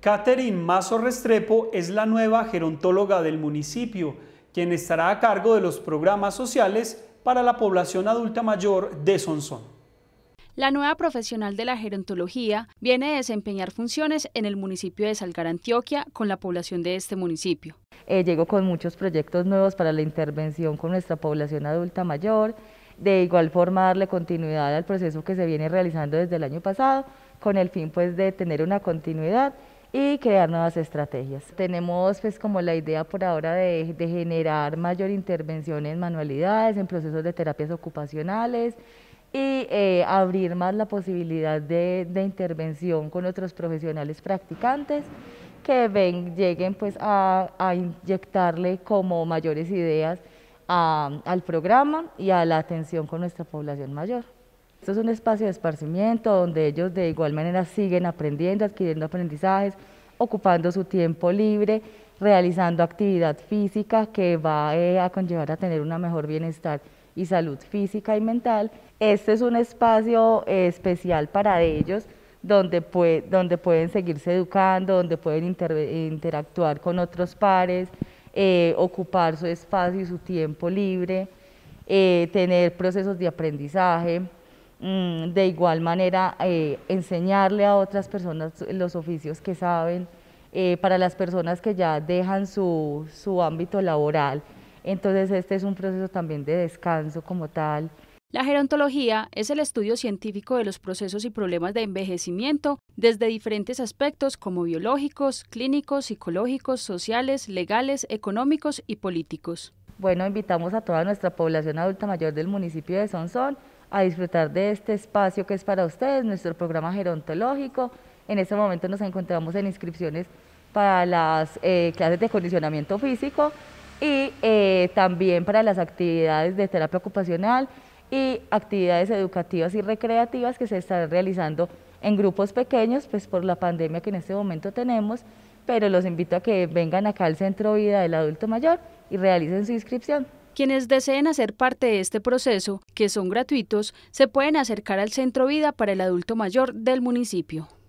Catherine Mazo Restrepo es la nueva gerontóloga del municipio, quien estará a cargo de los programas sociales para la población adulta mayor de Sonsón. La nueva profesional de la gerontología viene a desempeñar funciones en el municipio de Salgar, Antioquia, con la población de este municipio. Eh, llego con muchos proyectos nuevos para la intervención con nuestra población adulta mayor, de igual forma darle continuidad al proceso que se viene realizando desde el año pasado, con el fin pues de tener una continuidad y crear nuevas estrategias. Tenemos pues como la idea por ahora de, generar mayor intervención en manualidades, en procesos de terapias ocupacionales y eh, abrir más la posibilidad de, intervención con otros profesionales practicantes que ven, lleguen pues a, inyectarle como mayores ideas al programa y a la atención con nuestra población mayor. Esto es un espacio de esparcimiento donde ellos de igual manera siguen aprendiendo, adquiriendo aprendizajes, ocupando su tiempo libre, realizando actividad física que va eh, a conllevar a tener una mejor bienestar y salud física y mental. Este es un espacio eh, especial para ellos donde, pueden seguirse educando, donde pueden interactuar con otros pares, eh, ocupar su espacio y su tiempo libre, tener procesos de aprendizaje. Mm, de igual manera eh, enseñarle a otras personas los oficios que saben, eh, para las personas que ya dejan su ámbito laboral. Entonces este es un proceso también de descanso como tal. La gerontología es el estudio científico de los procesos y problemas de envejecimiento desde diferentes aspectos como biológicos, clínicos, psicológicos, sociales, legales, económicos y políticos. Bueno, invitamos a toda nuestra población adulta mayor del municipio de Sonsón a disfrutar de este espacio que es para ustedes, nuestro programa gerontológico. En este momento nos encontramos en inscripciones para las eh, clases de condicionamiento físico y eh, también para las actividades de terapia ocupacional y actividades educativas y recreativas que se están realizando en grupos pequeños, pues por la pandemia que en este momento tenemos pero los invito a que vengan acá al Centro Vida del Adulto Mayor y realicen su inscripción. Quienes deseen hacer parte de este proceso, que son gratuitos, se pueden acercar al Centro Vida para el Adulto Mayor del municipio.